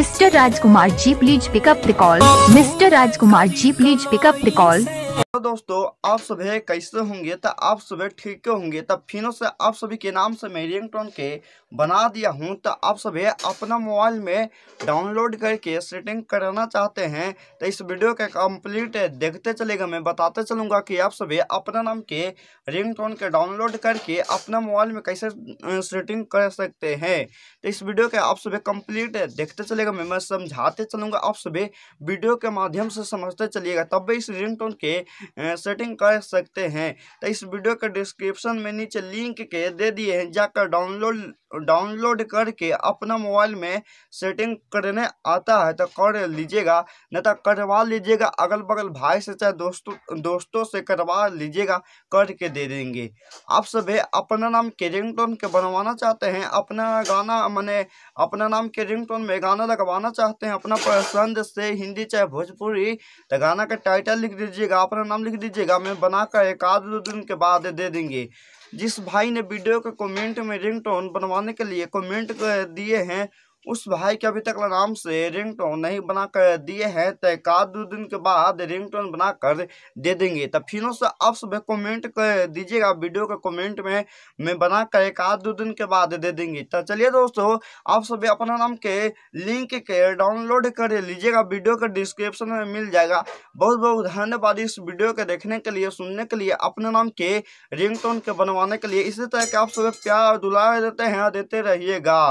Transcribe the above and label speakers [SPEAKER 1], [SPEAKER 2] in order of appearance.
[SPEAKER 1] mister Rajkumar ji please pick up the call mister Rajkumar ji please pick up the call
[SPEAKER 2] तो दोस्तों आप सभी कैसे होंगे तो आप सुबह ठीक होंगे तो फिर से आप सभी के नाम से मैं रिंगटोन के बना दिया हूँ तो आप सभी अपना मोबाइल में डाउनलोड करके सेटिंग कराना चाहते हैं तो इस वीडियो के कंप्लीट देखते चलेगा मैं बताते चलूँगा कि आप सभी अपना नाम के रिंगटोन के डाउनलोड करके अपना मोबाइल में कैसे सेटिंग कर सकते हैं तो इस वीडियो के आप सभी कंप्लीट देखते चलेगा मैं मैं समझाते चलूँगा आप सभी वीडियो के माध्यम से समझते चलिएगा तब इस रिंगटोन के सेटिंग कर सकते हैं तो इस वीडियो के डिस्क्रिप्शन में नीचे लिंक के दे दिए हैं जाकर डाउनलोड डाउनलोड करके अपना मोबाइल में सेटिंग करने आता है तो कर लीजिएगा नहीं तो करवा लीजिएगा अगल बगल भाई से चाहे दोस्तों दोस्तों से करवा लीजिएगा करके दे देंगे आप सभी अपना नाम के रिंगटोन के बनवाना चाहते हैं अपना गाना मैंने अपना नाम के रिंगटोन में गाना लगवाना चाहते हैं अपना पसंद से हिंदी चाहे भोजपुरी तो गाना का टाइटल लिख दीजिएगा अपना नाम नाम लिख दीजिएगा मैं बनाकर एक आध दो दिन के बाद दे देंगे जिस भाई ने वीडियो के कमेंट में रिंगटोन बनवाने के लिए कमेंट दिए हैं उस भाई के अभी तक नाम से रिंगटोन नहीं बना कर दिए हैं तो एक आध दो दिन के बाद रिंगटोन बनाकर दे देंगे तो फिर से आप सब कमेंट कर दीजिएगा वीडियो के कमेंट में मैं बनाकर एक आध दो दिन के बाद दे देंगे तो चलिए दोस्तों आप सब अपना नाम के लिंक के डाउनलोड कर लीजिएगा वीडियो के डिस्क्रिप्शन में मिल जाएगा बहुत बहुत धन्यवाद इस वीडियो के देखने के लिए सुनने के लिए अपने नाम के रिंग के बनवाने के लिए इसी तरह के आप सब प्यार दुलाए देते हैं देते रहिएगा